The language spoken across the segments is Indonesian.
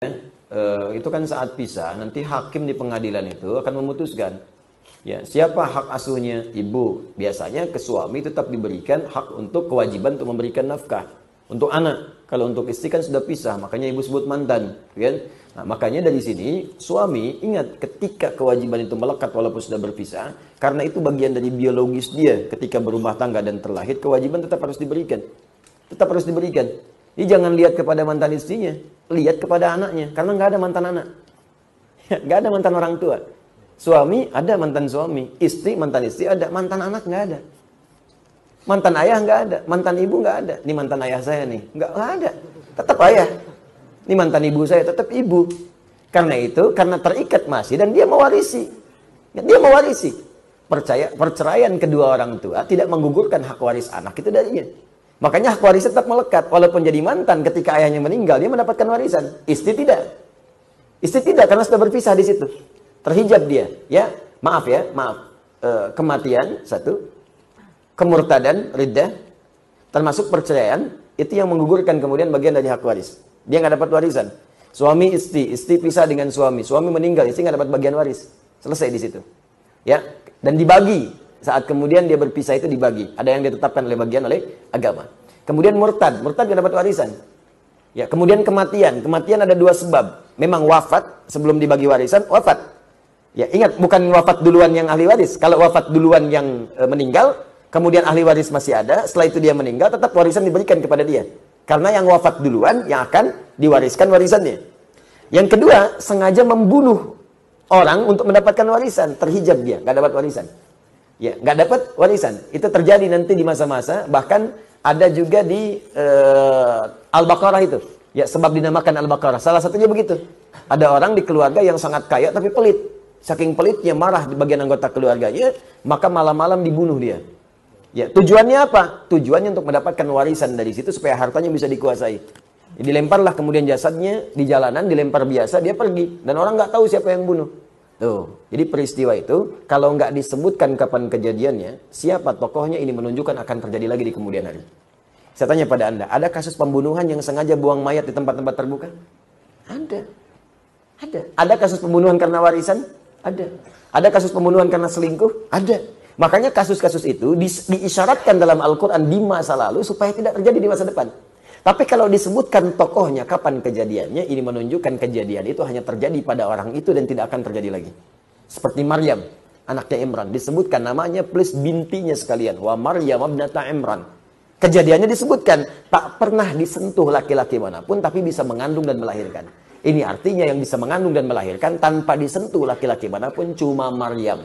Eh, itu kan saat pisah nanti hakim di pengadilan itu akan memutuskan ya siapa hak asuhnya ibu biasanya ke suami tetap diberikan hak untuk kewajiban untuk memberikan nafkah untuk anak kalau untuk istri kan sudah pisah makanya ibu sebut mantan kan nah, makanya dari sini suami ingat ketika kewajiban itu melekat walaupun sudah berpisah karena itu bagian dari biologis dia ketika berumah tangga dan terlahir kewajiban tetap harus diberikan tetap harus diberikan ini jangan lihat kepada mantan istrinya lihat kepada anaknya karena nggak ada mantan anak nggak ada mantan orang tua suami ada mantan suami istri mantan istri ada mantan anak nggak ada mantan ayah nggak ada mantan ibu nggak ada ini mantan ayah saya nih nggak ada tetap ayah ini mantan ibu saya tetap ibu karena itu karena terikat masih dan dia mewarisi dia mewarisi percaya perceraian kedua orang tua tidak menggugurkan hak waris anak itu darinya Makanya hak warisan tetap melekat. Walaupun jadi mantan ketika ayahnya meninggal, dia mendapatkan warisan. Istri tidak. Istri tidak karena sudah berpisah di situ. Terhijab dia. Ya, maaf ya, maaf. E, kematian, satu. Kemurtadan, riddah. Termasuk perceraian. Itu yang menggugurkan kemudian bagian dari hak waris. Dia nggak dapat warisan. Suami istri, istri pisah dengan suami. Suami meninggal, istri nggak dapat bagian waris. Selesai di situ. Ya, dan dibagi saat kemudian dia berpisah itu dibagi. Ada yang ditetapkan oleh bagian oleh agama. Kemudian murtad. Murtad gak dapat warisan. Ya, kemudian kematian. Kematian ada dua sebab. Memang wafat sebelum dibagi warisan, wafat. Ya, ingat bukan wafat duluan yang ahli waris. Kalau wafat duluan yang e, meninggal, kemudian ahli waris masih ada, setelah itu dia meninggal, tetap warisan diberikan kepada dia. Karena yang wafat duluan yang akan diwariskan warisannya. Yang kedua, sengaja membunuh orang untuk mendapatkan warisan, terhijab dia, nggak dapat warisan. Ya, nggak dapat warisan. Itu terjadi nanti di masa-masa bahkan ada juga di uh, Al-Baqarah itu. Ya, sebab dinamakan Al-Baqarah. Salah satunya begitu. Ada orang di keluarga yang sangat kaya tapi pelit. Saking pelitnya marah di bagian anggota keluarganya, maka malam-malam dibunuh dia. Ya, tujuannya apa? Tujuannya untuk mendapatkan warisan dari situ supaya hartanya bisa dikuasai. Ya, dilemparlah kemudian jasadnya di jalanan, dilempar biasa, dia pergi. Dan orang nggak tahu siapa yang bunuh. Tuh, gitu. jadi peristiwa itu kalau nggak disebutkan kapan kejadiannya, siapa tokohnya ini menunjukkan akan terjadi lagi di kemudian hari. Saya tanya pada Anda, ada kasus pembunuhan yang sengaja buang mayat di tempat-tempat terbuka? Ada. Ada. Ada kasus pembunuhan karena warisan? Ada. Ada kasus pembunuhan karena selingkuh? Ada. Makanya kasus-kasus itu di, diisyaratkan dalam Al-Quran di masa lalu supaya tidak terjadi di masa depan. Tapi kalau disebutkan tokohnya kapan kejadiannya, ini menunjukkan kejadian itu hanya terjadi pada orang itu dan tidak akan terjadi lagi. Seperti Maryam, anaknya Imran. Disebutkan namanya plus bintinya sekalian. Wa Maryam abnata Imran. Kejadiannya disebutkan, tak pernah disentuh laki-laki manapun, tapi bisa mengandung dan melahirkan. Ini artinya yang bisa mengandung dan melahirkan tanpa disentuh laki-laki manapun cuma Maryam.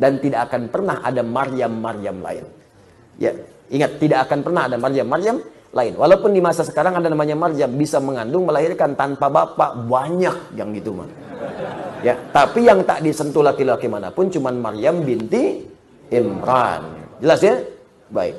Dan tidak akan pernah ada Maryam-Maryam lain. Ya, ingat, tidak akan pernah ada Maryam-Maryam lain. Walaupun di masa sekarang ada namanya marja bisa mengandung melahirkan tanpa bapak banyak yang gitu mah. Ya, tapi yang tak disentuh laki-laki manapun cuman Maryam binti Imran. Jelas ya? Baik.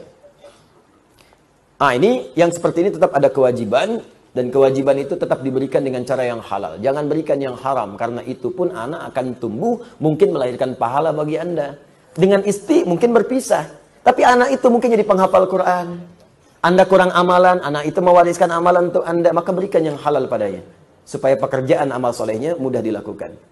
Ah ini yang seperti ini tetap ada kewajiban dan kewajiban itu tetap diberikan dengan cara yang halal. Jangan berikan yang haram karena itu pun anak akan tumbuh mungkin melahirkan pahala bagi Anda. Dengan istri mungkin berpisah, tapi anak itu mungkin jadi penghafal Quran anda kurang amalan, anak itu mewariskan amalan untuk Anda, maka berikan yang halal padanya. Supaya pekerjaan amal solehnya mudah dilakukan.